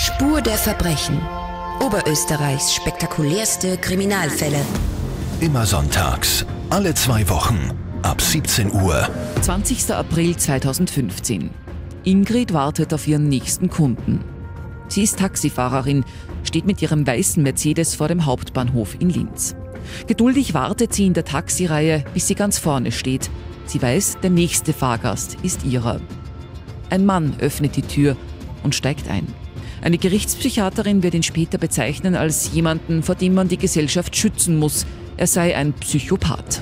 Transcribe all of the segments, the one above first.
Spur der Verbrechen. Oberösterreichs spektakulärste Kriminalfälle. Immer sonntags, alle zwei Wochen, ab 17 Uhr. 20. April 2015. Ingrid wartet auf ihren nächsten Kunden. Sie ist Taxifahrerin, steht mit ihrem weißen Mercedes vor dem Hauptbahnhof in Linz. Geduldig wartet sie in der Taxireihe, bis sie ganz vorne steht. Sie weiß, der nächste Fahrgast ist ihrer. Ein Mann öffnet die Tür und steigt ein. Eine Gerichtspsychiaterin wird ihn später bezeichnen als jemanden, vor dem man die Gesellschaft schützen muss. Er sei ein Psychopath.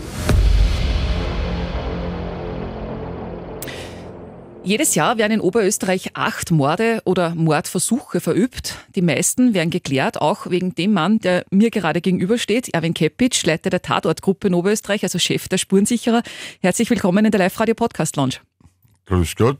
Jedes Jahr werden in Oberösterreich acht Morde oder Mordversuche verübt. Die meisten werden geklärt, auch wegen dem Mann, der mir gerade gegenübersteht, Erwin Kepic, Leiter der Tatortgruppe in Oberösterreich, also Chef der Spurensicherer. Herzlich willkommen in der Live-Radio-Podcast-Lounge. Grüß Gott.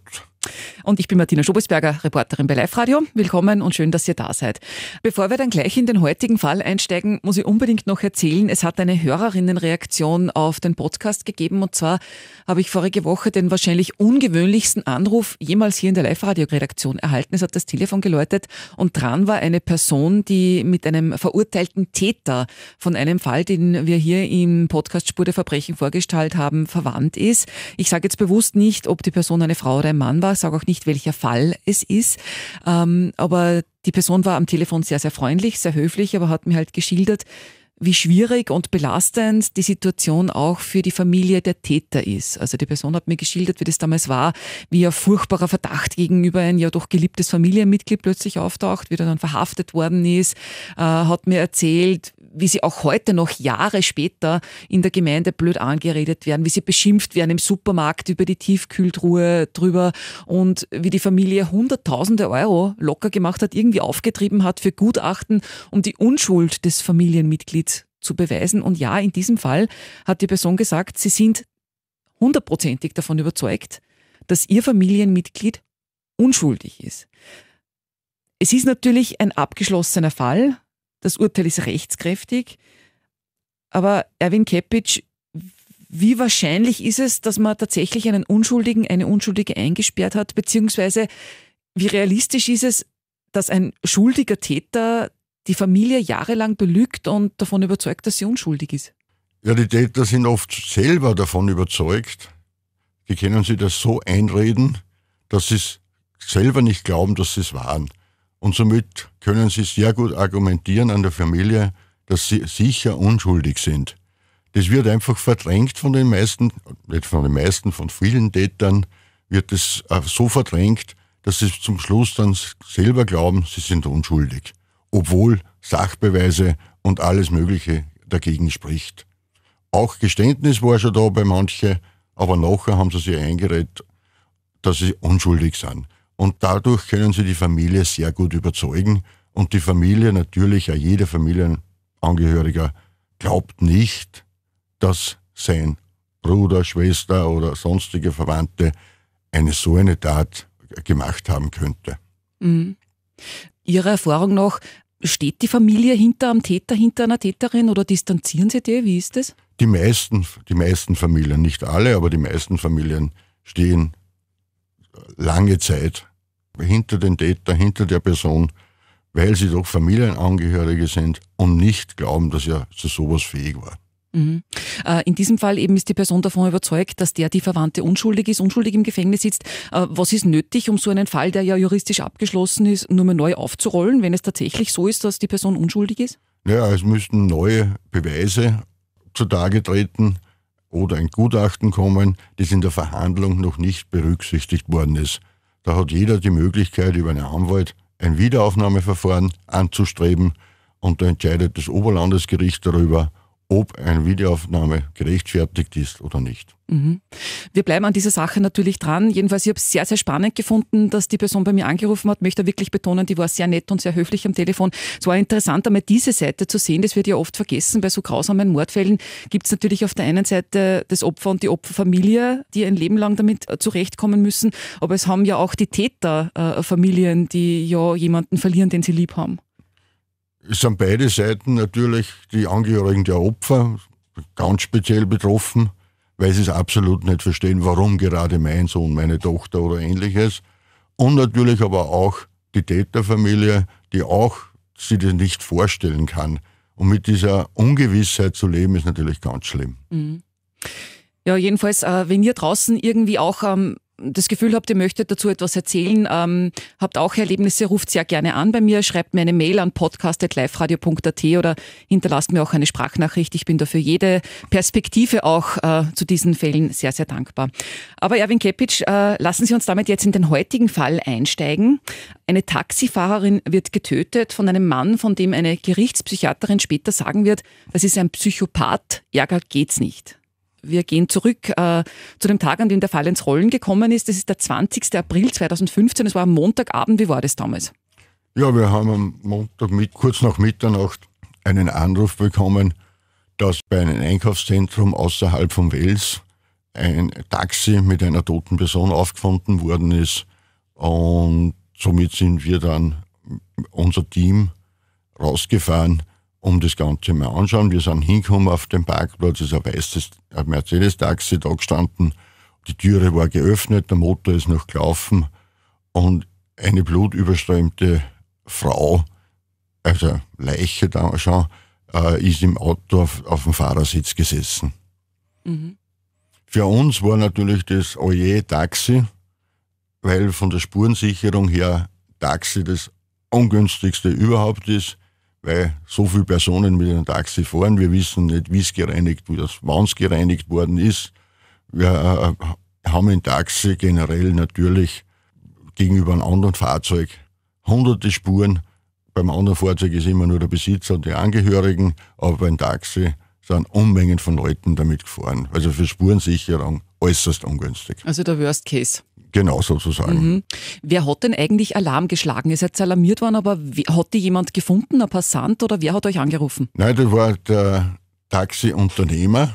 Und ich bin Martina Schobesberger, Reporterin bei Live Radio. Willkommen und schön, dass ihr da seid. Bevor wir dann gleich in den heutigen Fall einsteigen, muss ich unbedingt noch erzählen, es hat eine Hörerinnenreaktion auf den Podcast gegeben. Und zwar habe ich vorige Woche den wahrscheinlich ungewöhnlichsten Anruf jemals hier in der Live-Radio-Redaktion erhalten. Es hat das Telefon geläutet und dran war eine Person, die mit einem verurteilten Täter von einem Fall, den wir hier im Podcast Spur der Verbrechen vorgestellt haben, verwandt ist. Ich sage jetzt bewusst nicht, ob die Person eine Frau oder ein Mann war, sage auch nicht, welcher Fall es ist. Ähm, aber die Person war am Telefon sehr, sehr freundlich, sehr höflich, aber hat mir halt geschildert, wie schwierig und belastend die Situation auch für die Familie der Täter ist. Also die Person hat mir geschildert, wie das damals war, wie ein furchtbarer Verdacht gegenüber ein ja doch geliebtes Familienmitglied plötzlich auftaucht, wie er dann verhaftet worden ist, äh, hat mir erzählt, wie sie auch heute noch Jahre später in der Gemeinde blöd angeredet werden, wie sie beschimpft werden im Supermarkt über die Tiefkühltruhe drüber und wie die Familie Hunderttausende Euro locker gemacht hat, irgendwie aufgetrieben hat für Gutachten, um die Unschuld des Familienmitglieds zu beweisen. Und ja, in diesem Fall hat die Person gesagt, sie sind hundertprozentig davon überzeugt, dass ihr Familienmitglied unschuldig ist. Es ist natürlich ein abgeschlossener Fall, das Urteil ist rechtskräftig. Aber Erwin Kepic, wie wahrscheinlich ist es, dass man tatsächlich einen Unschuldigen, eine Unschuldige eingesperrt hat? Beziehungsweise wie realistisch ist es, dass ein schuldiger Täter die Familie jahrelang belügt und davon überzeugt, dass sie unschuldig ist? Ja, die Täter sind oft selber davon überzeugt. Die können sich das so einreden, dass sie es selber nicht glauben, dass sie es waren. Und somit können sie sehr gut argumentieren an der Familie, dass sie sicher unschuldig sind. Das wird einfach verdrängt von den meisten, nicht von den meisten, von vielen Tätern, wird es äh, so verdrängt, dass sie zum Schluss dann selber glauben, sie sind unschuldig. Obwohl Sachbeweise und alles Mögliche dagegen spricht. Auch Geständnis war schon da bei manchen, aber nachher haben sie sich eingeredet, dass sie unschuldig sind. Und dadurch können sie die Familie sehr gut überzeugen. Und die Familie natürlich, ja jeder Familienangehöriger glaubt nicht, dass sein Bruder, Schwester oder sonstige Verwandte eine so eine Tat gemacht haben könnte. Mhm. Ihrer Erfahrung nach, steht die Familie hinter einem Täter, hinter einer Täterin oder distanzieren sie die? Wie ist das? Die meisten, die meisten Familien, nicht alle, aber die meisten Familien stehen lange Zeit hinter den Täter, hinter der Person, weil sie doch Familienangehörige sind und nicht glauben, dass er zu sowas fähig war. Mhm. Äh, in diesem Fall eben ist die Person davon überzeugt, dass der die Verwandte unschuldig ist, unschuldig im Gefängnis sitzt. Äh, was ist nötig, um so einen Fall, der ja juristisch abgeschlossen ist, nur mal neu aufzurollen, wenn es tatsächlich so ist, dass die Person unschuldig ist? Naja, es müssten neue Beweise zutage treten, oder ein Gutachten kommen, das in der Verhandlung noch nicht berücksichtigt worden ist. Da hat jeder die Möglichkeit, über einen Anwalt ein Wiederaufnahmeverfahren anzustreben und da entscheidet das Oberlandesgericht darüber, ob eine Videoaufnahme gerechtfertigt ist oder nicht. Mhm. Wir bleiben an dieser Sache natürlich dran. Jedenfalls, ich habe es sehr, sehr spannend gefunden, dass die Person bei mir angerufen hat. Möchte wirklich betonen, die war sehr nett und sehr höflich am Telefon. Es war interessant, einmal diese Seite zu sehen. Das wird ja oft vergessen. Bei so grausamen Mordfällen gibt es natürlich auf der einen Seite das Opfer und die Opferfamilie, die ein Leben lang damit äh, zurechtkommen müssen. Aber es haben ja auch die Täterfamilien, äh, die ja jemanden verlieren, den sie lieb haben es sind beide Seiten natürlich die Angehörigen der Opfer ganz speziell betroffen, weil sie es absolut nicht verstehen, warum gerade mein Sohn, meine Tochter oder ähnliches. Und natürlich aber auch die Täterfamilie, die auch sie das nicht vorstellen kann. Und mit dieser Ungewissheit zu leben, ist natürlich ganz schlimm. Mhm. Ja, jedenfalls, äh, wenn ihr draußen irgendwie auch ähm, das Gefühl habt, ihr möchtet dazu etwas erzählen, ähm, habt auch Erlebnisse, ruft sehr gerne an bei mir, schreibt mir eine Mail an podcast.liferadio.at oder hinterlasst mir auch eine Sprachnachricht. Ich bin dafür jede Perspektive auch äh, zu diesen Fällen sehr, sehr dankbar. Aber Erwin Kepic, äh, lassen Sie uns damit jetzt in den heutigen Fall einsteigen. Eine Taxifahrerin wird getötet von einem Mann, von dem eine Gerichtspsychiaterin später sagen wird, das ist ein Psychopath, Ärger geht's nicht. Wir gehen zurück äh, zu dem Tag, an dem der Fall ins Rollen gekommen ist. Das ist der 20. April 2015. Es war am Montagabend. Wie war das damals? Ja, wir haben am Montag mit, kurz nach Mitternacht einen Anruf bekommen, dass bei einem Einkaufszentrum außerhalb von Wels ein Taxi mit einer toten Person aufgefunden worden ist. Und somit sind wir dann, unser Team, rausgefahren um das Ganze mal anschauen. Wir sind hingekommen auf dem Parkplatz, ist also ein weißes Mercedes-Taxi da gestanden. Die Türe war geöffnet, der Motor ist noch gelaufen und eine blutüberströmte Frau, also Leiche da schon, äh, ist im Auto auf, auf dem Fahrersitz gesessen. Mhm. Für uns war natürlich das Oje Taxi, weil von der Spurensicherung her Taxi das ungünstigste überhaupt ist weil so viele Personen mit einem Taxi fahren. Wir wissen nicht, wie es gereinigt wird, wann es gereinigt worden ist. Wir äh, haben ein Taxi generell natürlich gegenüber einem anderen Fahrzeug hunderte Spuren. Beim anderen Fahrzeug ist immer nur der Besitzer und die Angehörigen, aber beim Taxi sind Unmengen von Leuten damit gefahren. Also für Spurensicherung äußerst ungünstig. Also der Worst Case. Genau, sozusagen. Mhm. Wer hat denn eigentlich Alarm geschlagen? Ihr seid alarmiert worden, aber hat die jemand gefunden, ein Passant oder wer hat euch angerufen? Nein, das war der Taxiunternehmer,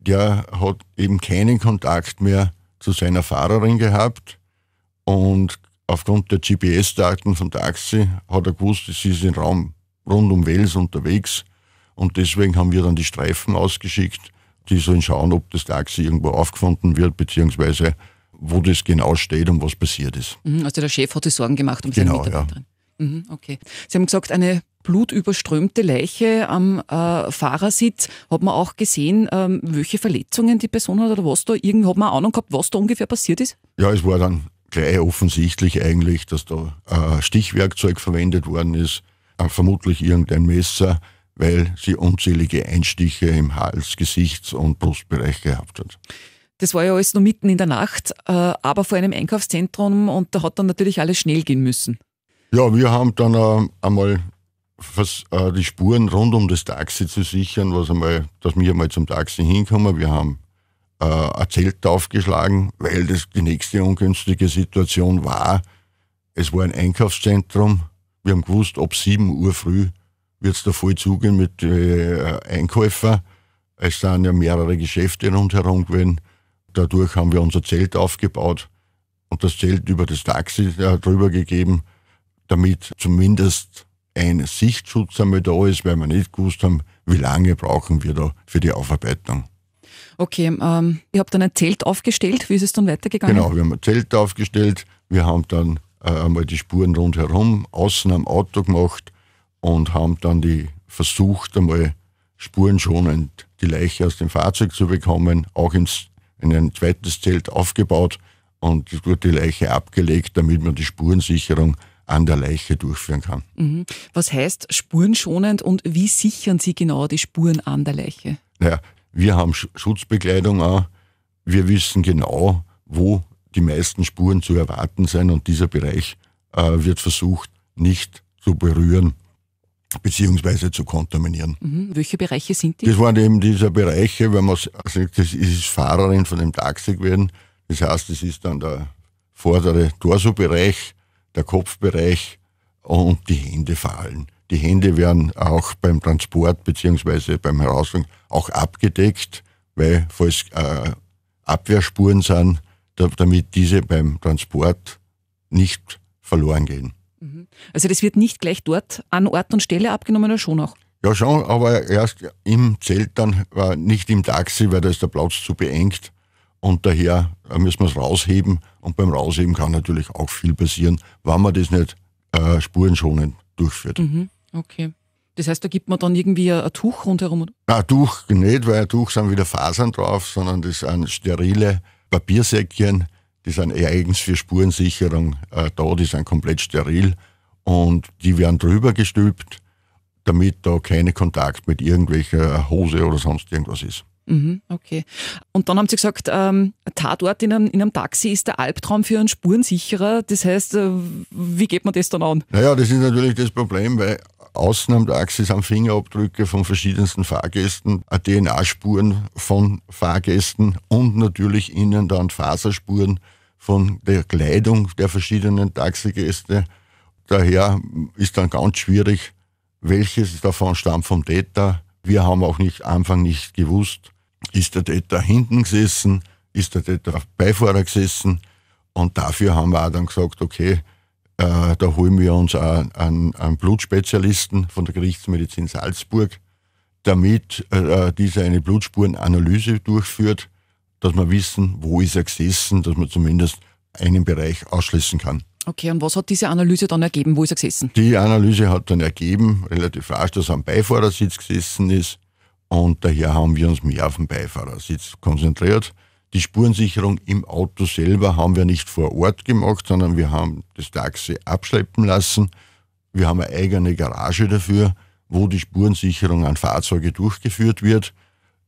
der hat eben keinen Kontakt mehr zu seiner Fahrerin gehabt und aufgrund der GPS-Daten vom Taxi hat er gewusst, sie ist im Raum rund um Wels unterwegs und deswegen haben wir dann die Streifen ausgeschickt die sollen schauen, ob das Taxi irgendwo aufgefunden wird, beziehungsweise wo das genau steht und was passiert ist. Mhm, also der Chef hat sich Sorgen gemacht um genau, seine Mitarbeiterin. Ja. Mhm, okay. Sie haben gesagt, eine blutüberströmte Leiche am äh, Fahrersitz. Hat man auch gesehen, ähm, welche Verletzungen die Person hat oder was da? Irgendwie hat man eine Ahnung gehabt, was da ungefähr passiert ist? Ja, es war dann gleich offensichtlich eigentlich, dass da äh, Stichwerkzeug verwendet worden ist, äh, vermutlich irgendein Messer weil sie unzählige Einstiche im Hals-, Gesichts- und Brustbereich gehabt hat. Das war ja alles nur mitten in der Nacht, äh, aber vor einem Einkaufszentrum und da hat dann natürlich alles schnell gehen müssen. Ja, wir haben dann äh, einmal äh, die Spuren rund um das Taxi zu sichern, was einmal, dass wir einmal zum Taxi hinkommen. Wir haben ein Zelt aufgeschlagen, weil das die nächste ungünstige Situation war. Es war ein Einkaufszentrum. Wir haben gewusst, ob 7 Uhr früh wird es da voll zugehen mit äh, Einkäufern. Es sind ja mehrere Geschäfte rundherum gewesen. Dadurch haben wir unser Zelt aufgebaut und das Zelt über das Taxi äh, drüber gegeben, damit zumindest ein Sichtschutz einmal da ist, weil wir nicht gewusst haben, wie lange brauchen wir da für die Aufarbeitung. Okay, ähm, ihr habt dann ein Zelt aufgestellt. Wie ist es dann weitergegangen? Genau, wir haben ein Zelt aufgestellt. Wir haben dann äh, einmal die Spuren rundherum außen am Auto gemacht und haben dann die versucht, einmal spurenschonend die Leiche aus dem Fahrzeug zu bekommen, auch ins, in ein zweites Zelt aufgebaut und es wurde die Leiche abgelegt, damit man die Spurensicherung an der Leiche durchführen kann. Mhm. Was heißt spurenschonend und wie sichern Sie genau die Spuren an der Leiche? Naja, wir haben Schutzbekleidung an. Wir wissen genau, wo die meisten Spuren zu erwarten sind und dieser Bereich äh, wird versucht, nicht zu berühren beziehungsweise zu kontaminieren. Mhm. Welche Bereiche sind die? Das waren eben diese Bereiche, wenn man sagt, also das ist Fahrerin von dem Taxi gewesen. Das heißt, das ist dann der vordere Torsobereich, der Kopfbereich und die Hände fallen. Die Hände werden auch beim Transport beziehungsweise beim Herausfahren auch abgedeckt, weil falls äh, Abwehrspuren sind, damit diese beim Transport nicht verloren gehen. Mhm. Also das wird nicht gleich dort an Ort und Stelle abgenommen oder schon auch? Ja schon, aber erst im Zelt dann, äh, nicht im Taxi, weil da ist der Platz zu beengt und daher äh, müssen wir es rausheben und beim Rausheben kann natürlich auch viel passieren, wenn man das nicht äh, spurenschonend durchführt. Mhm, okay. Das heißt, da gibt man dann irgendwie ein, Tuch rundherum? ein Tuch nicht, weil ein Tuch sind wieder Fasern drauf, sondern das sind sterile Papiersäckchen, die sind eigens für Spurensicherung äh, da, die sind komplett steril und die werden drüber gestülpt, damit da keine Kontakt mit irgendwelcher Hose oder sonst irgendwas ist. Mhm, okay. Und dann haben Sie gesagt, ähm, Tatort in einem, in einem, Taxi ist der Albtraum für einen Spurensicherer. Das heißt, äh, wie geht man das dann an? Naja, das ist natürlich das Problem, weil außen am Taxi sind Fingerabdrücke von verschiedensten Fahrgästen, äh, DNA-Spuren von Fahrgästen und natürlich innen dann Faserspuren von der Kleidung der verschiedenen Taxigäste. Daher ist dann ganz schwierig, welches davon stammt vom Täter. Wir haben auch nicht Anfang nicht gewusst, ist der Täter hinten gesessen, ist der Täter auf Beifahrer gesessen. Und dafür haben wir auch dann gesagt, okay, äh, da holen wir uns auch einen, einen Blutspezialisten von der Gerichtsmedizin Salzburg, damit äh, äh dieser eine Blutspurenanalyse durchführt dass wir wissen, wo ist er gesessen, dass man zumindest einen Bereich ausschließen kann. Okay, und was hat diese Analyse dann ergeben? Wo ist er gesessen? Die Analyse hat dann ergeben, relativ rasch, dass er am Beifahrersitz gesessen ist und daher haben wir uns mehr auf den Beifahrersitz konzentriert. Die Spurensicherung im Auto selber haben wir nicht vor Ort gemacht, sondern wir haben das Taxi abschleppen lassen. Wir haben eine eigene Garage dafür, wo die Spurensicherung an Fahrzeuge durchgeführt wird.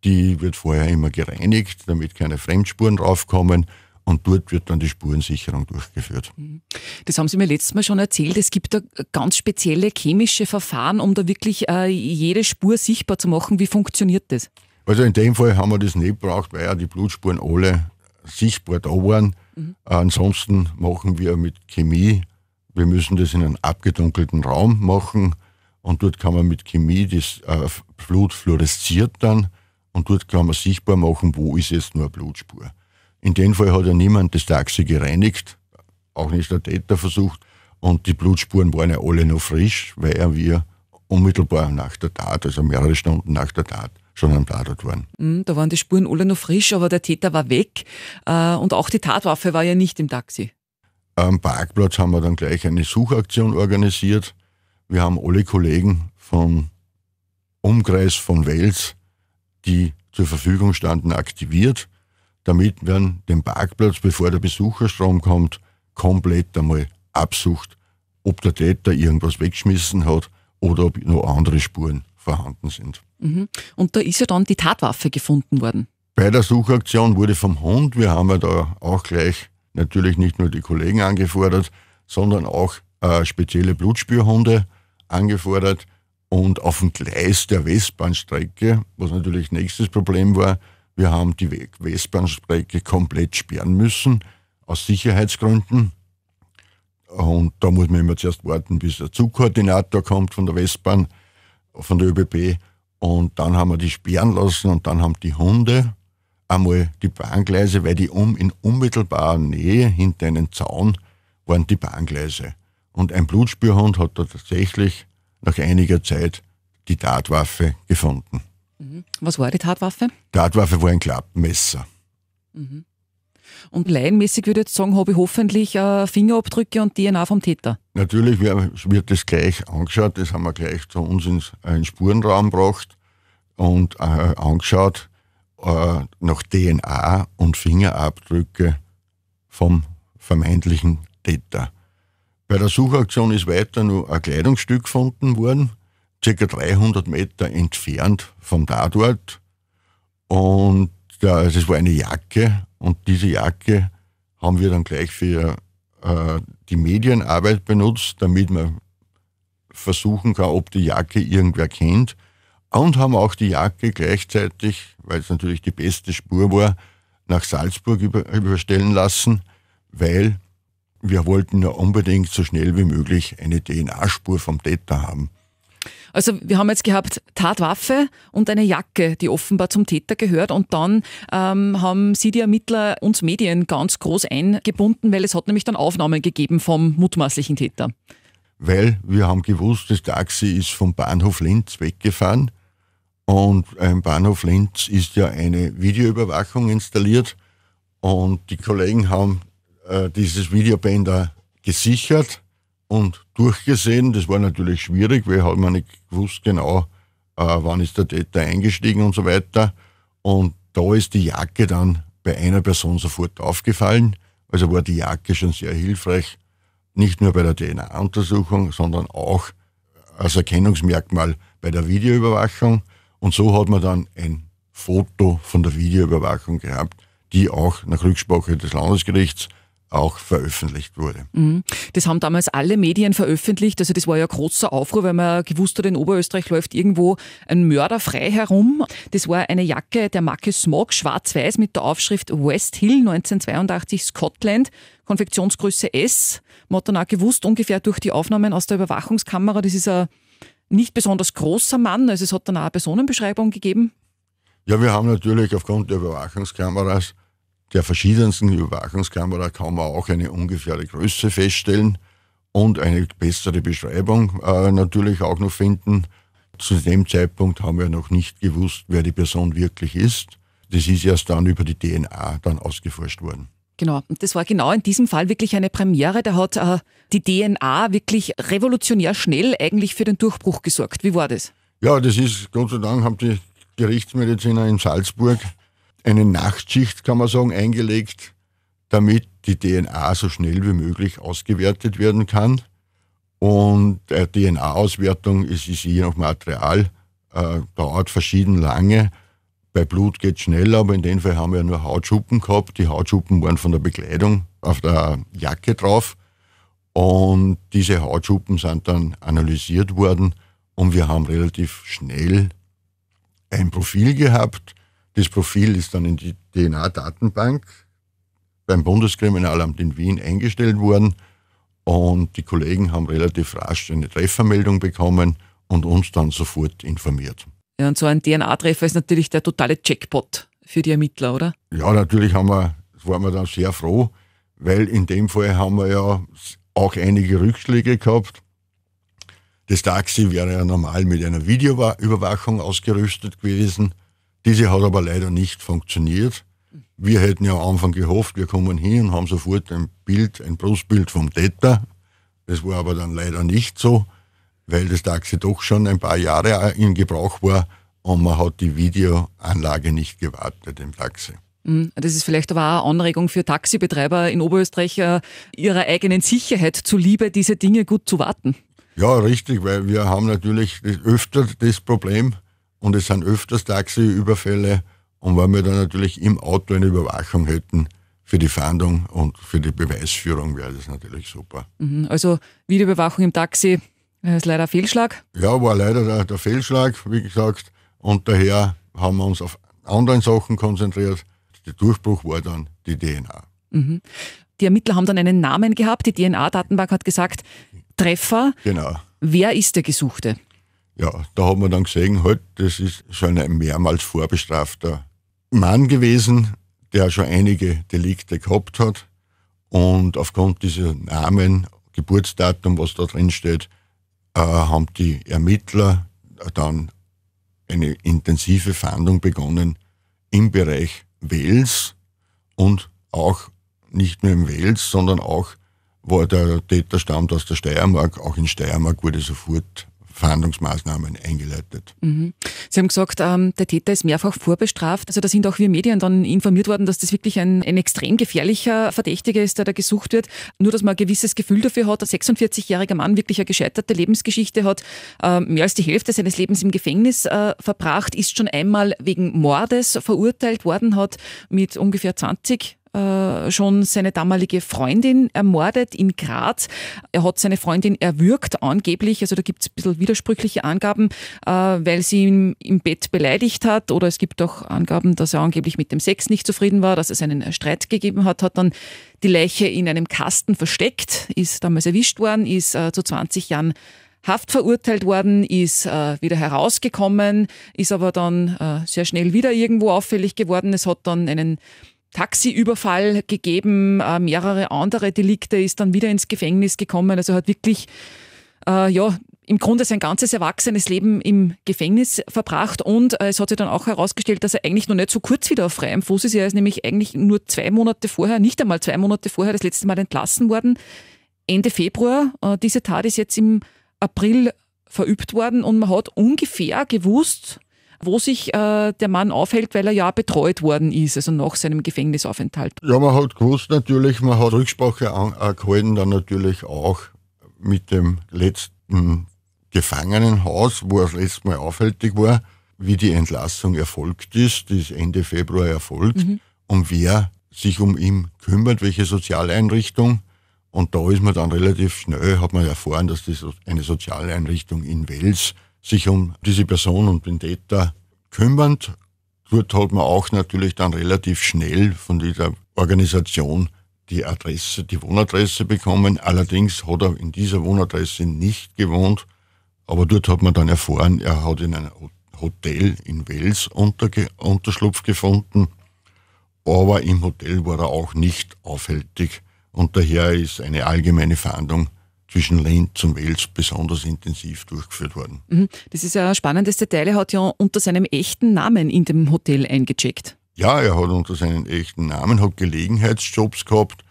Die wird vorher immer gereinigt, damit keine Fremdspuren draufkommen. Und dort wird dann die Spurensicherung durchgeführt. Mhm. Das haben Sie mir letztes Mal schon erzählt. Es gibt da ganz spezielle chemische Verfahren, um da wirklich äh, jede Spur sichtbar zu machen. Wie funktioniert das? Also in dem Fall haben wir das nicht gebraucht, weil ja die Blutspuren alle sichtbar da waren. Mhm. Äh, ansonsten machen wir mit Chemie, wir müssen das in einem abgedunkelten Raum machen. Und dort kann man mit Chemie, das äh, Blut fluoresziert dann und dort kann man sichtbar machen, wo ist jetzt nur eine Blutspur. In dem Fall hat ja niemand das Taxi gereinigt, auch nicht der Täter versucht, und die Blutspuren waren ja alle noch frisch, weil er wir unmittelbar nach der Tat, also mehrere Stunden nach der Tat, schon am Tatort waren. Hm, da waren die Spuren alle noch frisch, aber der Täter war weg äh, und auch die Tatwaffe war ja nicht im Taxi. Am Parkplatz haben wir dann gleich eine Suchaktion organisiert. Wir haben alle Kollegen vom Umkreis von Wels die zur Verfügung standen, aktiviert, damit man den Parkplatz, bevor der Besucherstrom kommt, komplett einmal absucht, ob der Täter irgendwas weggeschmissen hat oder ob noch andere Spuren vorhanden sind. Mhm. Und da ist ja dann die Tatwaffe gefunden worden. Bei der Suchaktion wurde vom Hund, wir haben ja da auch gleich natürlich nicht nur die Kollegen angefordert, sondern auch äh, spezielle Blutspürhunde angefordert, und auf dem Gleis der Westbahnstrecke, was natürlich nächstes Problem war, wir haben die Westbahnstrecke komplett sperren müssen, aus Sicherheitsgründen. Und da muss man immer zuerst warten, bis der Zugkoordinator kommt von der Westbahn, von der ÖBB. Und dann haben wir die sperren lassen und dann haben die Hunde einmal die Bahngleise, weil die um in unmittelbarer Nähe hinter einem Zaun waren die Bahngleise. Und ein Blutspürhund hat da tatsächlich nach einiger Zeit die Tatwaffe gefunden. Mhm. Was war die Tatwaffe? Tatwaffe war ein Klappmesser. Mhm. Und laienmäßig würde ich jetzt sagen, habe ich hoffentlich äh, Fingerabdrücke und DNA vom Täter. Natürlich wird das gleich angeschaut, das haben wir gleich zu uns in einen Spurenraum gebracht und äh, angeschaut äh, nach DNA und Fingerabdrücke vom vermeintlichen Täter. Bei der Suchaktion ist weiter nur ein Kleidungsstück gefunden worden, circa 300 Meter entfernt vom Tatort. Und äh, also es war eine Jacke und diese Jacke haben wir dann gleich für äh, die Medienarbeit benutzt, damit man versuchen kann, ob die Jacke irgendwer kennt. Und haben auch die Jacke gleichzeitig, weil es natürlich die beste Spur war, nach Salzburg über, überstellen lassen, weil wir wollten ja unbedingt so schnell wie möglich eine DNA-Spur vom Täter haben. Also wir haben jetzt gehabt Tatwaffe und eine Jacke, die offenbar zum Täter gehört. Und dann ähm, haben Sie, die Ermittler, uns Medien ganz groß eingebunden, weil es hat nämlich dann Aufnahmen gegeben vom mutmaßlichen Täter. Weil wir haben gewusst, das Taxi ist vom Bahnhof Linz weggefahren. Und im Bahnhof Linz ist ja eine Videoüberwachung installiert. Und die Kollegen haben äh, dieses Videobänder gesichert und durchgesehen. Das war natürlich schwierig, weil hat man nicht gewusst genau, äh, wann ist der Täter eingestiegen und so weiter. Und da ist die Jacke dann bei einer Person sofort aufgefallen. Also war die Jacke schon sehr hilfreich, nicht nur bei der DNA-Untersuchung, sondern auch als Erkennungsmerkmal bei der Videoüberwachung. Und so hat man dann ein Foto von der Videoüberwachung gehabt, die auch nach Rücksprache des Landesgerichts auch veröffentlicht wurde. Mhm. Das haben damals alle Medien veröffentlicht. Also das war ja großer Aufruhr, weil man gewusst hat, in Oberösterreich läuft irgendwo ein Mörder frei herum. Das war eine Jacke der Marke Smog, schwarz-weiß mit der Aufschrift West Hill 1982 Scotland, Konfektionsgröße S. Man hat dann auch gewusst, ungefähr durch die Aufnahmen aus der Überwachungskamera, das ist ein nicht besonders großer Mann. Also es hat dann auch eine Personenbeschreibung gegeben. Ja, wir haben natürlich aufgrund der Überwachungskameras der verschiedensten Überwachungskamera kann man auch eine ungefähre Größe feststellen und eine bessere Beschreibung äh, natürlich auch noch finden. Zu dem Zeitpunkt haben wir noch nicht gewusst, wer die Person wirklich ist. Das ist erst dann über die DNA dann ausgeforscht worden. Genau, und das war genau in diesem Fall wirklich eine Premiere. Da hat äh, die DNA wirklich revolutionär schnell eigentlich für den Durchbruch gesorgt. Wie war das? Ja, das ist, Gott sei Dank haben die Gerichtsmediziner in Salzburg eine Nachtschicht, kann man sagen, eingelegt, damit die DNA so schnell wie möglich ausgewertet werden kann. Und äh, DNA-Auswertung ist, ist je nach Material, äh, dauert verschieden lange. Bei Blut geht es schneller, aber in dem Fall haben wir nur Hautschuppen gehabt. Die Hautschuppen waren von der Bekleidung auf der Jacke drauf. Und diese Hautschuppen sind dann analysiert worden und wir haben relativ schnell ein Profil gehabt, das Profil ist dann in die DNA-Datenbank beim Bundeskriminalamt in Wien eingestellt worden und die Kollegen haben relativ rasch eine Treffermeldung bekommen und uns dann sofort informiert. Ja, und so ein DNA-Treffer ist natürlich der totale Jackpot für die Ermittler, oder? Ja, natürlich haben wir, waren wir dann sehr froh, weil in dem Fall haben wir ja auch einige Rückschläge gehabt. Das Taxi wäre ja normal mit einer Videoüberwachung ausgerüstet gewesen. Diese hat aber leider nicht funktioniert. Wir hätten ja am Anfang gehofft, wir kommen hin und haben sofort ein Bild, ein Brustbild vom Täter. Das war aber dann leider nicht so, weil das Taxi doch schon ein paar Jahre in Gebrauch war und man hat die Videoanlage nicht gewartet im Taxi. Mhm. Das ist vielleicht aber auch eine Anregung für Taxibetreiber in Oberösterreich, äh, ihrer eigenen Sicherheit zuliebe, diese Dinge gut zu warten. Ja, richtig, weil wir haben natürlich öfter das Problem, und es sind öfters Taxiüberfälle und weil wir dann natürlich im Auto eine Überwachung hätten für die Fahndung und für die Beweisführung wäre das natürlich super. Mhm. Also Videoüberwachung im Taxi äh, ist leider ein Fehlschlag? Ja, war leider der, der Fehlschlag, wie gesagt. Und daher haben wir uns auf anderen Sachen konzentriert. Der Durchbruch war dann die DNA. Mhm. Die Ermittler haben dann einen Namen gehabt. Die DNA-Datenbank hat gesagt, Treffer. Genau. Wer ist der Gesuchte? Ja, da haben wir dann gesehen, halt, das ist schon ein mehrmals vorbestrafter Mann gewesen, der schon einige Delikte gehabt hat. Und aufgrund dieser Namen, Geburtsdatum, was da drin steht, äh, haben die Ermittler dann eine intensive Fahndung begonnen im Bereich Wels und auch nicht nur im Wels, sondern auch war der Täter stammt aus der Steiermark. Auch in Steiermark wurde sofort Verhandlungsmaßnahmen eingeleitet. Mhm. Sie haben gesagt, ähm, der Täter ist mehrfach vorbestraft. Also da sind auch wir Medien dann informiert worden, dass das wirklich ein, ein extrem gefährlicher Verdächtiger ist, der da gesucht wird. Nur, dass man ein gewisses Gefühl dafür hat, ein 46-jähriger Mann wirklich eine gescheiterte Lebensgeschichte hat, äh, mehr als die Hälfte seines Lebens im Gefängnis äh, verbracht, ist schon einmal wegen Mordes verurteilt worden, hat mit ungefähr 20 äh, schon seine damalige Freundin ermordet in Graz. Er hat seine Freundin erwürgt angeblich, also da gibt es ein bisschen widersprüchliche Angaben, äh, weil sie ihn im Bett beleidigt hat oder es gibt auch Angaben, dass er angeblich mit dem Sex nicht zufrieden war, dass es einen Streit gegeben hat, hat dann die Leiche in einem Kasten versteckt, ist damals erwischt worden, ist äh, zu 20 Jahren Haft verurteilt worden, ist äh, wieder herausgekommen, ist aber dann äh, sehr schnell wieder irgendwo auffällig geworden. Es hat dann einen Taxiüberfall gegeben, äh, mehrere andere Delikte, ist dann wieder ins Gefängnis gekommen. Also hat wirklich, äh, ja, im Grunde sein ganzes erwachsenes Leben im Gefängnis verbracht und äh, es hat sich dann auch herausgestellt, dass er eigentlich noch nicht so kurz wieder auf freiem Fuß ist. Er ist nämlich eigentlich nur zwei Monate vorher, nicht einmal zwei Monate vorher, das letzte Mal entlassen worden. Ende Februar. Äh, diese Tat ist jetzt im April verübt worden und man hat ungefähr gewusst, wo sich äh, der Mann aufhält, weil er ja betreut worden ist, also nach seinem Gefängnisaufenthalt. Ja, man hat gewusst natürlich, man hat Rücksprache äh, gehalten, dann natürlich auch mit dem letzten Gefangenenhaus, wo er das letzte Mal aufhältig war, wie die Entlassung erfolgt ist, die ist Ende Februar erfolgt, mhm. und wer sich um ihn kümmert, welche Sozialeinrichtung. Und da ist man dann relativ schnell, hat man erfahren, dass das eine Sozialeinrichtung in Wels sich um diese Person und den Täter kümmernd. Dort hat man auch natürlich dann relativ schnell von dieser Organisation die Adresse, die Wohnadresse bekommen. Allerdings hat er in dieser Wohnadresse nicht gewohnt, aber dort hat man dann erfahren, er hat in einem Hotel in Wels Unterschlupf gefunden, aber im Hotel war er auch nicht aufhältig und daher ist eine allgemeine Fahndung zwischen Linz und Wels besonders intensiv durchgeführt worden. Mhm. Das ist ja spannend, dass der Er hat ja unter seinem echten Namen in dem Hotel eingecheckt. Ja, er hat unter seinem echten Namen, hat Gelegenheitsjobs gehabt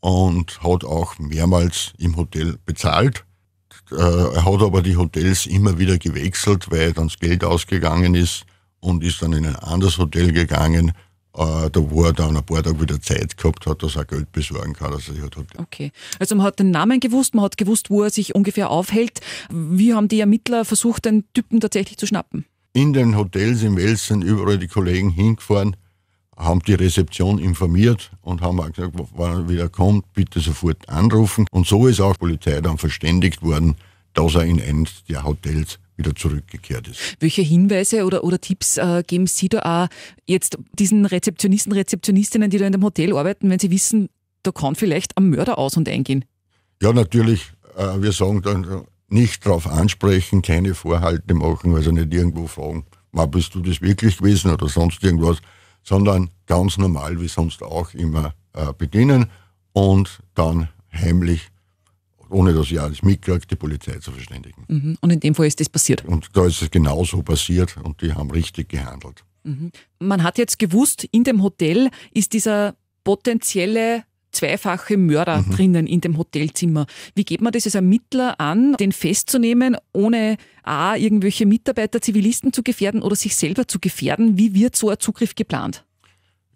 und hat auch mehrmals im Hotel bezahlt. Äh, er hat aber die Hotels immer wieder gewechselt, weil dann das Geld ausgegangen ist und ist dann in ein anderes Hotel gegangen äh, da wo er dann ein paar Tage wieder Zeit gehabt hat, dass er Geld besorgen kann, dass er sich hat. Okay, also man hat den Namen gewusst, man hat gewusst, wo er sich ungefähr aufhält. Wie haben die Ermittler versucht, den Typen tatsächlich zu schnappen? In den Hotels im Wels sind überall die Kollegen hingefahren, haben die Rezeption informiert und haben auch gesagt, wenn er wieder kommt, bitte sofort anrufen. Und so ist auch die Polizei dann verständigt worden, dass er in eines der Hotels wieder zurückgekehrt ist. Welche Hinweise oder, oder Tipps äh, geben Sie da auch jetzt diesen Rezeptionisten, Rezeptionistinnen, die da in dem Hotel arbeiten, wenn sie wissen, da kann vielleicht ein Mörder aus und eingehen? Ja, natürlich. Äh, wir sagen dann äh, nicht drauf ansprechen, keine Vorhalte machen, also nicht irgendwo fragen, Ma, bist du das wirklich gewesen oder sonst irgendwas, sondern ganz normal wie sonst auch immer äh, bedienen und dann heimlich ohne dass ich alles mitkriegt, die Polizei zu verständigen. Mhm. Und in dem Fall ist das passiert? Und da ist es genauso passiert und die haben richtig gehandelt. Mhm. Man hat jetzt gewusst, in dem Hotel ist dieser potenzielle zweifache Mörder mhm. drinnen in dem Hotelzimmer. Wie geht man das als Ermittler an, den festzunehmen, ohne A, irgendwelche Mitarbeiter, Zivilisten zu gefährden oder sich selber zu gefährden? Wie wird so ein Zugriff geplant?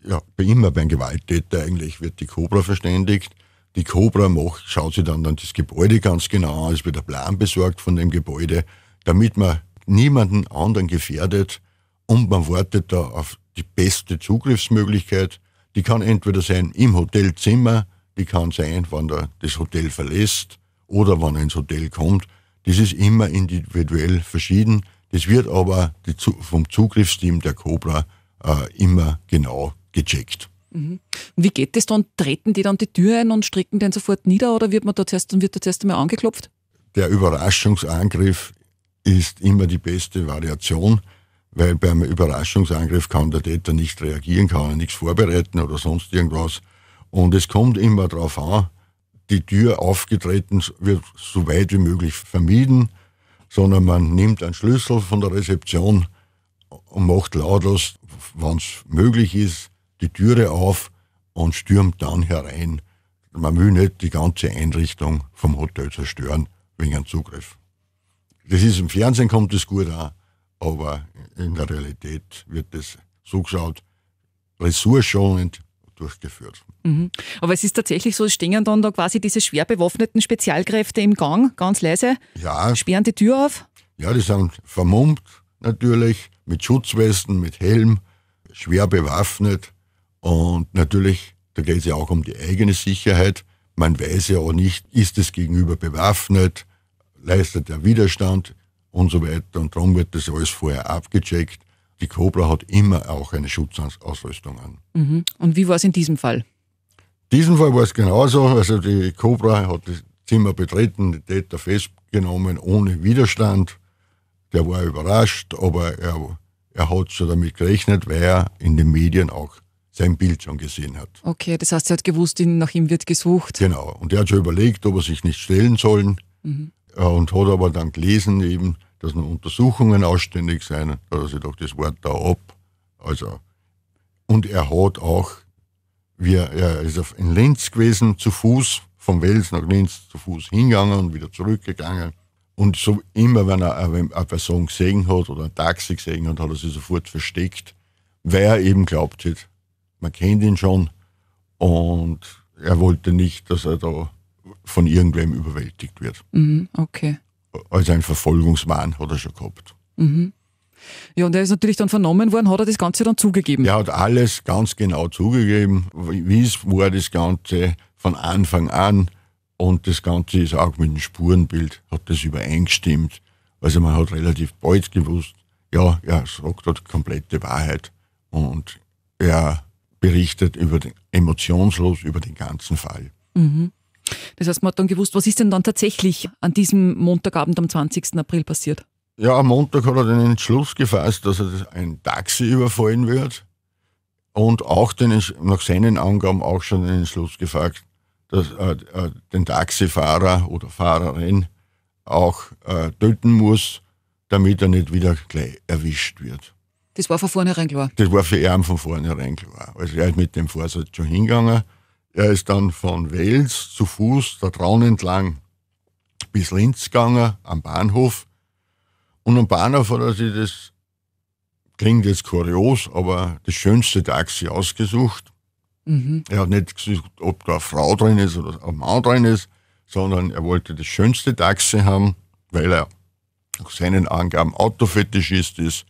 Ja, wie immer beim Gewalttäter eigentlich wird die Cobra verständigt die Cobra macht, schaut sich dann, dann das Gebäude ganz genau an, es wird ein Plan besorgt von dem Gebäude, damit man niemanden anderen gefährdet und man wartet da auf die beste Zugriffsmöglichkeit. Die kann entweder sein im Hotelzimmer, die kann sein, wenn er das Hotel verlässt oder wann er ins Hotel kommt. Das ist immer individuell verschieden. Das wird aber vom Zugriffsteam der Cobra äh, immer genau gecheckt. Mhm. Wie geht das dann? Treten die dann die Tür ein und strecken den sofort nieder oder wird man da zuerst, wird da zuerst einmal angeklopft? Der Überraschungsangriff ist immer die beste Variation, weil beim Überraschungsangriff kann der Täter nicht reagieren, kann er nichts vorbereiten oder sonst irgendwas. Und es kommt immer darauf an, die Tür aufgetreten wird so weit wie möglich vermieden, sondern man nimmt einen Schlüssel von der Rezeption und macht lautlos, wann es möglich ist, die Türe auf und stürmt dann herein. Man will nicht die ganze Einrichtung vom Hotel zerstören wegen einem Zugriff. Das ist im Fernsehen kommt es gut an, aber in der Realität wird das so geschaut, ressourcenschonend durchgeführt. Mhm. Aber es ist tatsächlich so, es stehen dann da quasi diese schwer bewaffneten Spezialkräfte im Gang, ganz leise, ja. sperren die Tür auf. Ja, die sind vermummt natürlich, mit Schutzwesten, mit Helm, schwer bewaffnet und natürlich, da geht es ja auch um die eigene Sicherheit. Man weiß ja auch nicht, ist es gegenüber bewaffnet, leistet er Widerstand und so weiter. Und darum wird das alles vorher abgecheckt. Die Cobra hat immer auch eine Schutzausrüstung an. Mhm. Und wie war es in diesem Fall? In diesem Fall war es genauso. Also die Cobra hat das Zimmer betreten, den Täter festgenommen ohne Widerstand. Der war überrascht, aber er, er hat schon damit gerechnet, weil er in den Medien auch sein Bild schon gesehen hat. Okay, das heißt, er hat gewusst, nach ihm wird gesucht. Genau, und er hat schon überlegt, ob er sich nicht stellen soll mhm. Äh, und hat aber dann gelesen eben, dass nur Untersuchungen ausständig seien. Da hat er sich doch das Wort da ab. Also, und er hat auch, er, er ist in Linz gewesen, zu Fuß, vom Wels nach Linz zu Fuß hingegangen und wieder zurückgegangen. Und so immer, wenn er eine Person gesehen hat oder ein Taxi gesehen hat, hat er sich sofort versteckt, weil er eben glaubt hat, man kennt ihn schon und er wollte nicht, dass er da von irgendwem überwältigt wird. Mhm, okay. Also ein Verfolgungswahn hat er schon gehabt. Mhm. Ja, und er ist natürlich dann vernommen worden, hat er das Ganze dann zugegeben? Er hat alles ganz genau zugegeben, wie es war, das Ganze von Anfang an. Und das Ganze ist auch mit dem Spurenbild, hat das übereingestimmt. Also man hat relativ bald gewusst, ja, er sagt dort komplette Wahrheit. Und er berichtet über den, emotionslos über den ganzen Fall. Mhm. Das heißt, man hat dann gewusst, was ist denn dann tatsächlich an diesem Montagabend am 20. April passiert? Ja, am Montag hat er den Entschluss gefasst, dass er ein Taxi überfallen wird und auch den, nach seinen Angaben auch schon den Entschluss gefasst, dass äh, äh, den Taxifahrer oder Fahrerin auch äh, töten muss, damit er nicht wieder gleich erwischt wird. Das war von vornherein klar. Das war für ihn von vornherein klar. Also er ist mit dem Vorsatz schon hingegangen. Er ist dann von Wels zu Fuß der Traun entlang bis Linz gegangen, am Bahnhof. Und am Bahnhof hat er sich das, klingt jetzt kurios, aber das schönste Taxi ausgesucht. Mhm. Er hat nicht gesucht, ob da eine Frau drin ist oder ein Mann drin ist, sondern er wollte das schönste Taxi haben, weil er nach seinen Angaben Autofetischist ist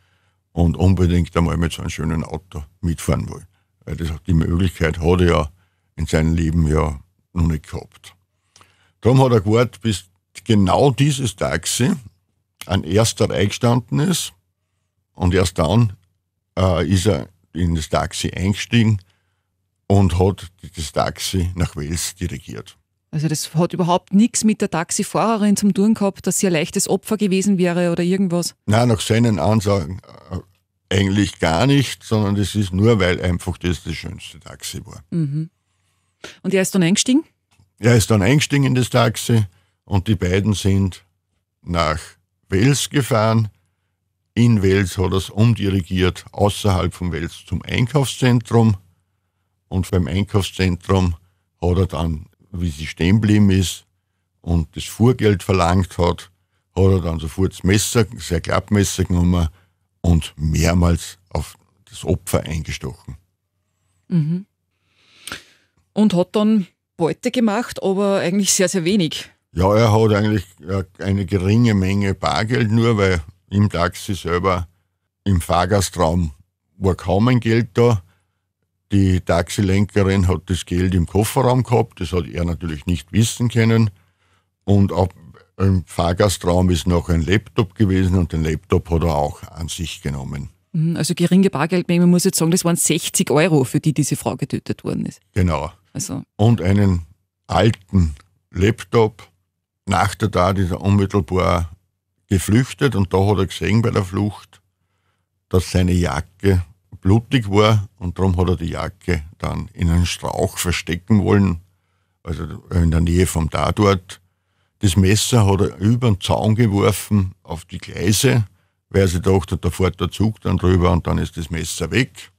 und unbedingt einmal mit so einem schönen Auto mitfahren will. Weil das, die Möglichkeit hat er ja in seinem Leben ja noch nicht gehabt. Darum hat er gewartet, bis genau dieses Taxi an erster Reihe gestanden ist und erst dann äh, ist er in das Taxi eingestiegen und hat das Taxi nach Wels dirigiert. Also das hat überhaupt nichts mit der Taxifahrerin zum tun gehabt, dass sie ein leichtes Opfer gewesen wäre oder irgendwas. Nein, nach seinen Ansagen äh, eigentlich gar nicht, sondern das ist nur, weil einfach das das schönste Taxi war. Mhm. Und er ist dann eingestiegen? Er ist dann eingestiegen in das Taxi und die beiden sind nach Wels gefahren. In Wels hat er es umdirigiert, außerhalb von Wels zum Einkaufszentrum. Und beim Einkaufszentrum hat er dann wie sie stehen geblieben ist und das Fuhrgeld verlangt hat, hat er dann sofort das Messer, sein Klappmesser genommen und mehrmals auf das Opfer eingestochen. Mhm. Und hat dann Beute gemacht, aber eigentlich sehr, sehr wenig. Ja, er hat eigentlich eine geringe Menge Bargeld nur, weil im Taxi selber im Fahrgastraum war kaum ein Geld da. Die Taxilenkerin hat das Geld im Kofferraum gehabt, das hat er natürlich nicht wissen können. Und ab, im Fahrgastraum ist noch ein Laptop gewesen und den Laptop hat er auch an sich genommen. Mhm, also geringe Bargeldmenge, man muss jetzt sagen, das waren 60 Euro, für die diese Frau getötet worden ist. Genau. Also. Und einen alten Laptop. Nach der Tat ist er unmittelbar geflüchtet und da hat er gesehen bei der Flucht, dass seine Jacke blutig war und darum hat er die Jacke dann in einen Strauch verstecken wollen, also in der Nähe vom Tatort. Das Messer hat er über den Zaun geworfen auf die Gleise, weil sie dachte, da fährt der Zug dann drüber und dann ist das Messer weg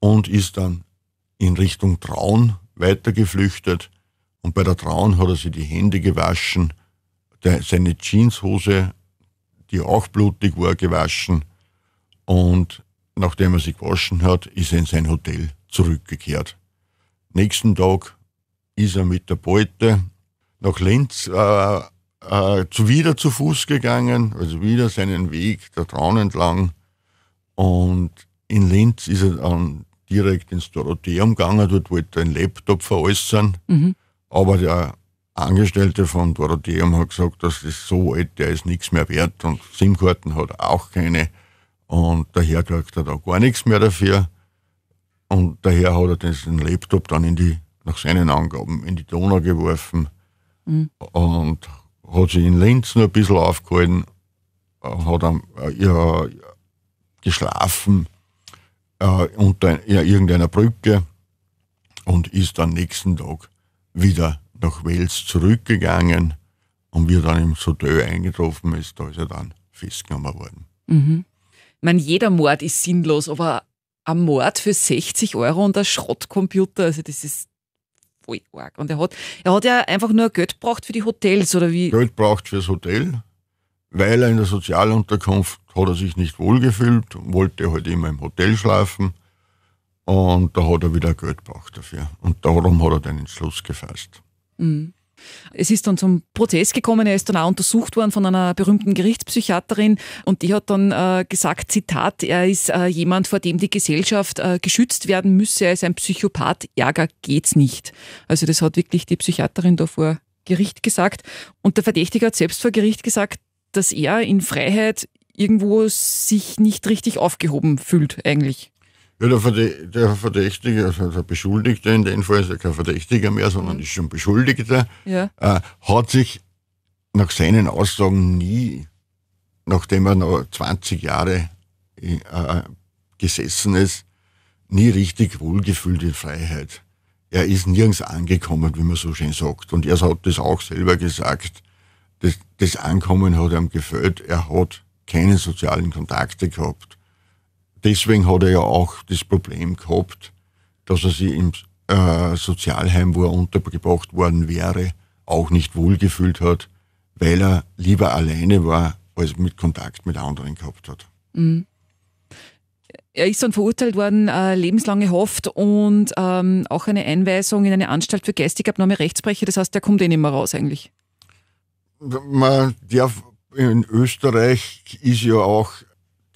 und ist dann in Richtung Traun weitergeflüchtet und bei der Traun hat er sich die Hände gewaschen, der, seine Jeanshose, die auch blutig war, gewaschen und nachdem er sich gewaschen hat, ist er in sein Hotel zurückgekehrt. Nächsten Tag ist er mit der Beute nach Linz äh, äh, wieder zu Fuß gegangen, also wieder seinen Weg der Traun entlang. Und in Linz ist er dann direkt ins Dorotheum gegangen, dort wollte er einen Laptop veräußern. Mhm. Aber der Angestellte von Dorotheum hat gesagt, das ist so alt, der ist nichts mehr wert und SIM-Karten hat auch keine. Und daher kriegt er da gar nichts mehr dafür. Und der Herr hat er halt diesen Laptop dann in die, nach seinen Angaben in die Donau geworfen mhm. und hat sich in Linz nur ein bisschen aufgehalten, äh, hat am, äh, ja, geschlafen äh, unter ja, irgendeiner Brücke und ist dann nächsten Tag wieder nach Wels zurückgegangen und wie er dann im Hotel eingetroffen ist, da ist er dann festgenommen worden. Mhm meine, jeder Mord ist sinnlos, aber ein Mord für 60 Euro und ein Schrottcomputer, also das ist voll arg. Und er hat, er hat ja einfach nur Geld braucht für die Hotels, oder wie? Geld braucht fürs Hotel, weil er in der Sozialunterkunft hat er sich nicht wohlgefühlt, wollte halt immer im Hotel schlafen und da hat er wieder Geld braucht dafür. Und darum hat er den Entschluss gefasst. Mhm. Es ist dann zum Prozess gekommen, er ist dann auch untersucht worden von einer berühmten Gerichtspsychiaterin und die hat dann äh, gesagt, Zitat, er ist äh, jemand, vor dem die Gesellschaft äh, geschützt werden müsse, er ist ein Psychopath, Ärger geht's nicht. Also das hat wirklich die Psychiaterin da vor Gericht gesagt und der Verdächtige hat selbst vor Gericht gesagt, dass er in Freiheit irgendwo sich nicht richtig aufgehoben fühlt eigentlich. Ja, der, Verde der Verdächtige, also der Beschuldigte in dem Fall ist ja kein Verdächtiger mehr, sondern mhm. ist schon Beschuldigter, ja. äh, hat sich nach seinen Aussagen nie, nachdem er noch 20 Jahre äh, gesessen ist, nie richtig wohlgefühlt in Freiheit. Er ist nirgends angekommen, wie man so schön sagt. Und er hat das auch selber gesagt. Das, das Ankommen hat ihm gefällt. Er hat keine sozialen Kontakte gehabt deswegen hat er ja auch das Problem gehabt, dass er sich im äh, Sozialheim, wo er untergebracht worden wäre, auch nicht wohlgefühlt hat, weil er lieber alleine war, als mit Kontakt mit anderen gehabt hat. Mhm. Er ist dann verurteilt worden, äh, lebenslange Haft und ähm, auch eine Einweisung in eine Anstalt für geistig abnorme Rechtsbrecher. Das heißt, der kommt eh nicht mehr raus eigentlich. Man darf in Österreich ist ja auch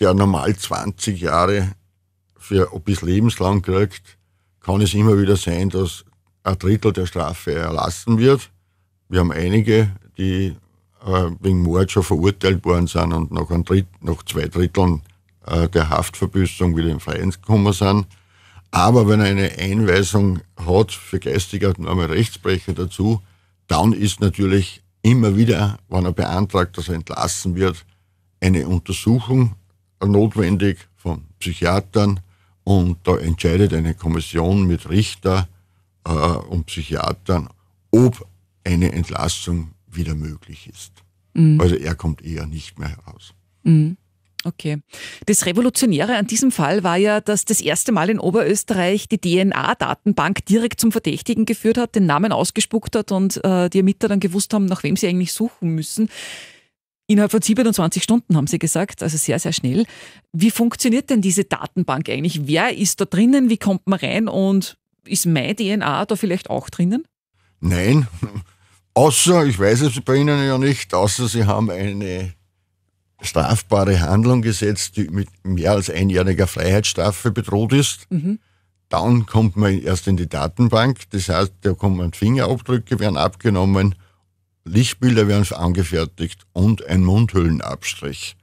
der normal 20 Jahre für bis lebenslang kriegt, kann es immer wieder sein, dass ein Drittel der Strafe erlassen wird. Wir haben einige, die äh, wegen Mord schon verurteilt worden sind und nach, Dritt, nach zwei Dritteln äh, der Haftverbüßung wieder in Freien gekommen sind. Aber wenn er eine Einweisung hat für geistige autonome Rechtsbrecher dazu, dann ist natürlich immer wieder, wenn er beantragt, dass er entlassen wird, eine Untersuchung notwendig von Psychiatern und da entscheidet eine Kommission mit Richter äh, und Psychiatern, ob eine Entlassung wieder möglich ist. Mhm. Also er kommt eher nicht mehr heraus. Mhm. Okay. Das Revolutionäre an diesem Fall war ja, dass das erste Mal in Oberösterreich die DNA-Datenbank direkt zum Verdächtigen geführt hat, den Namen ausgespuckt hat und äh, die Ermittler dann gewusst haben, nach wem sie eigentlich suchen müssen. Innerhalb von 27 Stunden haben Sie gesagt, also sehr, sehr schnell. Wie funktioniert denn diese Datenbank eigentlich? Wer ist da drinnen? Wie kommt man rein? Und ist mein DNA da vielleicht auch drinnen? Nein, außer, ich weiß es bei Ihnen ja nicht, außer Sie haben eine strafbare Handlung gesetzt, die mit mehr als einjähriger Freiheitsstrafe bedroht ist. Mhm. Dann kommt man erst in die Datenbank, das heißt, da kommen Fingerabdrücke, werden abgenommen Lichtbilder werden angefertigt und ein Mundhüllenabstrich.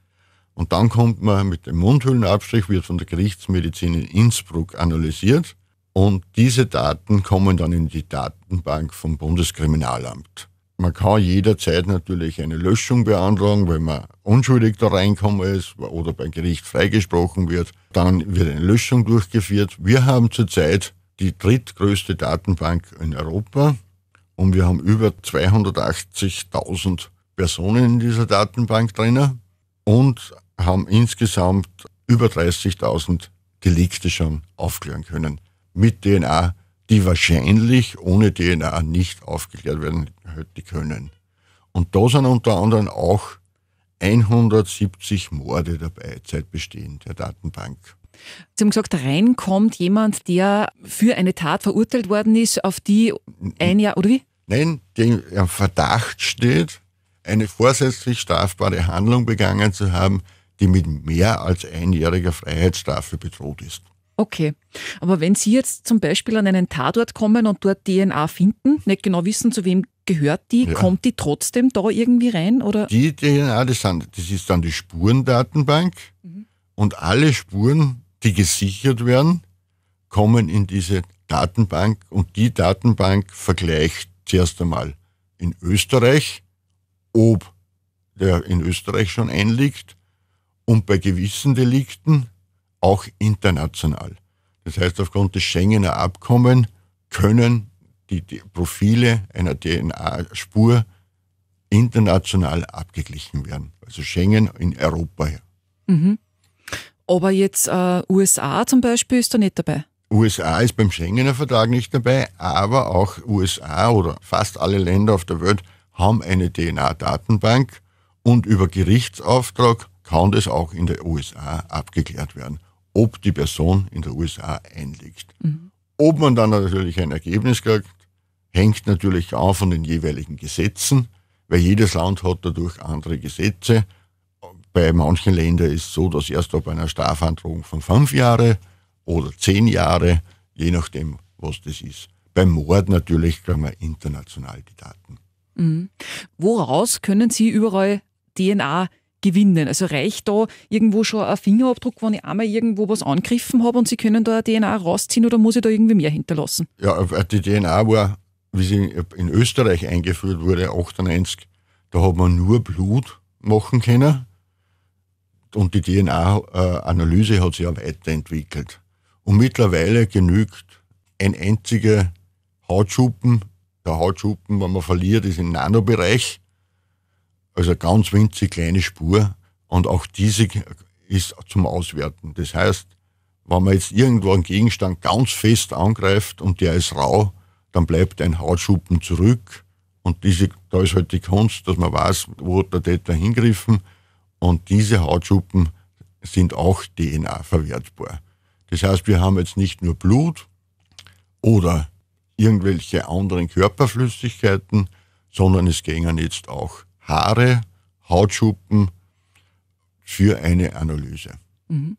Und dann kommt man mit dem Mundhüllenabstrich, wird von der Gerichtsmedizin in Innsbruck analysiert und diese Daten kommen dann in die Datenbank vom Bundeskriminalamt. Man kann jederzeit natürlich eine Löschung beantragen, wenn man unschuldig da reinkommen ist oder beim Gericht freigesprochen wird. Dann wird eine Löschung durchgeführt. Wir haben zurzeit die drittgrößte Datenbank in Europa und wir haben über 280.000 Personen in dieser Datenbank drin und haben insgesamt über 30.000 Delikte schon aufklären können. Mit DNA, die wahrscheinlich ohne DNA nicht aufgeklärt werden hätte können. Und da sind unter anderem auch 170 Morde dabei, seit Bestehen der Datenbank. Sie haben gesagt, rein kommt jemand, der für eine Tat verurteilt worden ist, auf die ein Jahr, oder wie? Nein, der Verdacht steht, eine vorsätzlich strafbare Handlung begangen zu haben, die mit mehr als einjähriger Freiheitsstrafe bedroht ist. Okay, aber wenn Sie jetzt zum Beispiel an einen Tatort kommen und dort DNA finden, nicht genau wissen, zu wem gehört die, ja. kommt die trotzdem da irgendwie rein? Oder? Die DNA, das, sind, das ist dann die Spurendatenbank mhm. und alle Spuren, die gesichert werden, kommen in diese Datenbank und die Datenbank vergleicht zuerst einmal in Österreich, ob der in Österreich schon einliegt und bei gewissen Delikten auch international. Das heißt, aufgrund des Schengener Abkommen können die, die Profile einer DNA-Spur international abgeglichen werden. Also Schengen in Europa. Mhm. Aber jetzt äh, USA zum Beispiel ist da nicht dabei. USA ist beim Schengener Vertrag nicht dabei, aber auch USA oder fast alle Länder auf der Welt haben eine DNA-Datenbank und über Gerichtsauftrag kann das auch in der USA abgeklärt werden, ob die Person in der USA einliegt. Mhm. Ob man dann natürlich ein Ergebnis kriegt, hängt natürlich auch von den jeweiligen Gesetzen, weil jedes Land hat dadurch andere Gesetze. Bei manchen Ländern ist es so, dass erst ab einer Strafandrohung von fünf Jahren oder zehn Jahre, je nachdem, was das ist. Beim Mord natürlich kriegen wir international die Daten. Mhm. Woraus können Sie überall DNA gewinnen? Also reicht da irgendwo schon ein Fingerabdruck, wenn ich einmal irgendwo was angegriffen habe und Sie können da DNA rausziehen oder muss ich da irgendwie mehr hinterlassen? Ja, äh, die DNA war, wie sie in Österreich eingeführt wurde, 98, da hat man nur Blut machen können und die DNA-Analyse äh, hat sich ja weiterentwickelt. Und mittlerweile genügt ein einziger Hautschuppen. Der Hautschuppen, wenn man verliert, ist im Nanobereich. Also eine ganz winzig kleine Spur. Und auch diese ist zum Auswerten. Das heißt, wenn man jetzt irgendwo einen Gegenstand ganz fest angreift und der ist rau, dann bleibt ein Hautschuppen zurück. Und diese, da ist halt die Kunst, dass man weiß, wo der Täter hingriffen. Und diese Hautschuppen sind auch DNA verwertbar. Das heißt, wir haben jetzt nicht nur Blut oder irgendwelche anderen Körperflüssigkeiten, sondern es gingen jetzt auch Haare, Hautschuppen für eine Analyse. Mhm.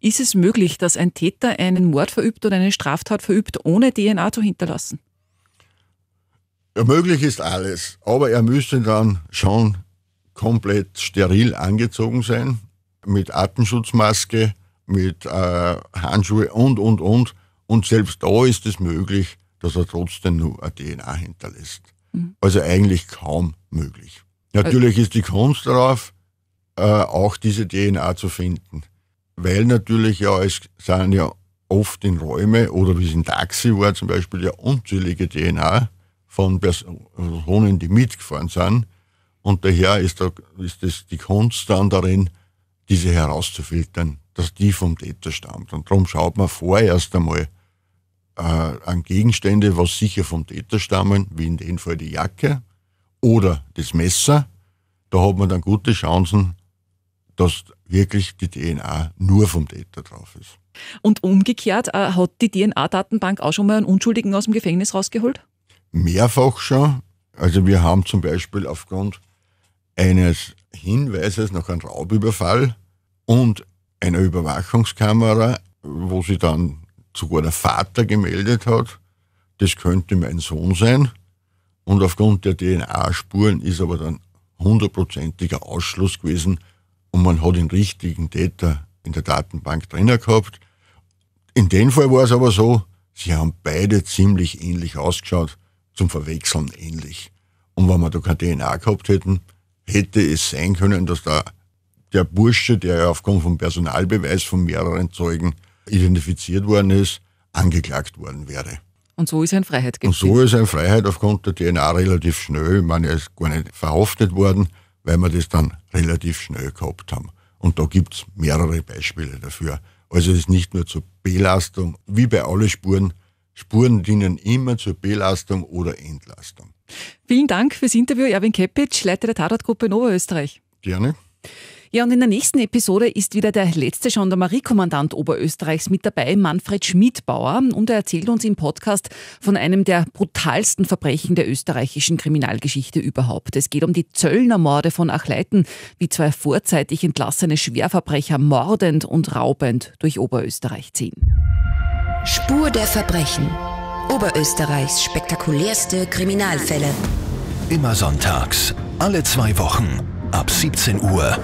Ist es möglich, dass ein Täter einen Mord verübt oder eine Straftat verübt, ohne DNA zu hinterlassen? Ja, möglich ist alles, aber er müsste dann schon komplett steril angezogen sein, mit Atemschutzmaske, mit äh, Handschuhe und, und, und. Und selbst da ist es möglich, dass er trotzdem nur eine DNA hinterlässt. Mhm. Also eigentlich kaum möglich. Äh, natürlich ist die Kunst darauf, äh, auch diese DNA zu finden. Weil natürlich ja, es sind ja oft in Räume oder wie es in Taxi war zum Beispiel, ja unzählige DNA von Personen, die mitgefahren sind. Und daher ist, da, ist es die Kunst dann darin, diese herauszufiltern dass die vom Täter stammt. Und darum schaut man vorerst einmal äh, an Gegenstände, was sicher vom Täter stammen, wie in dem Fall die Jacke oder das Messer. Da hat man dann gute Chancen, dass wirklich die DNA nur vom Täter drauf ist. Und umgekehrt, äh, hat die DNA-Datenbank auch schon mal einen Unschuldigen aus dem Gefängnis rausgeholt? Mehrfach schon. Also wir haben zum Beispiel aufgrund eines Hinweises nach einem Raubüberfall und einer Überwachungskamera, wo sie dann sogar der Vater gemeldet hat, das könnte mein Sohn sein. Und aufgrund der DNA-Spuren ist aber dann hundertprozentiger Ausschluss gewesen und man hat den richtigen Täter in der Datenbank drin gehabt. In dem Fall war es aber so, sie haben beide ziemlich ähnlich ausgeschaut, zum Verwechseln ähnlich. Und wenn wir da kein DNA gehabt hätten, hätte es sein können, dass da der Bursche, der ja aufgrund von Personalbeweis von mehreren Zeugen identifiziert worden ist, angeklagt worden wäre. Und so ist ein in Freiheit geblieben. Und so ist ein Freiheit aufgrund der DNA relativ schnell. Ich meine, er ist gar nicht verhaftet worden, weil wir das dann relativ schnell gehabt haben. Und da gibt es mehrere Beispiele dafür. Also es ist nicht nur zur Belastung, wie bei allen Spuren. Spuren dienen immer zur Belastung oder Entlastung. Vielen Dank fürs Interview, Erwin Kepic, Leiter der Tatortgruppe in Oberösterreich. Gerne. Ja, und in der nächsten Episode ist wieder der letzte Gendarmeriekommandant Oberösterreichs mit dabei, Manfred Schmidbauer. Und er erzählt uns im Podcast von einem der brutalsten Verbrechen der österreichischen Kriminalgeschichte überhaupt. Es geht um die Zöllnermorde von Achleiten, wie zwei vorzeitig entlassene Schwerverbrecher mordend und raubend durch Oberösterreich ziehen. Spur der Verbrechen. Oberösterreichs spektakulärste Kriminalfälle. Immer sonntags, alle zwei Wochen, ab 17 Uhr.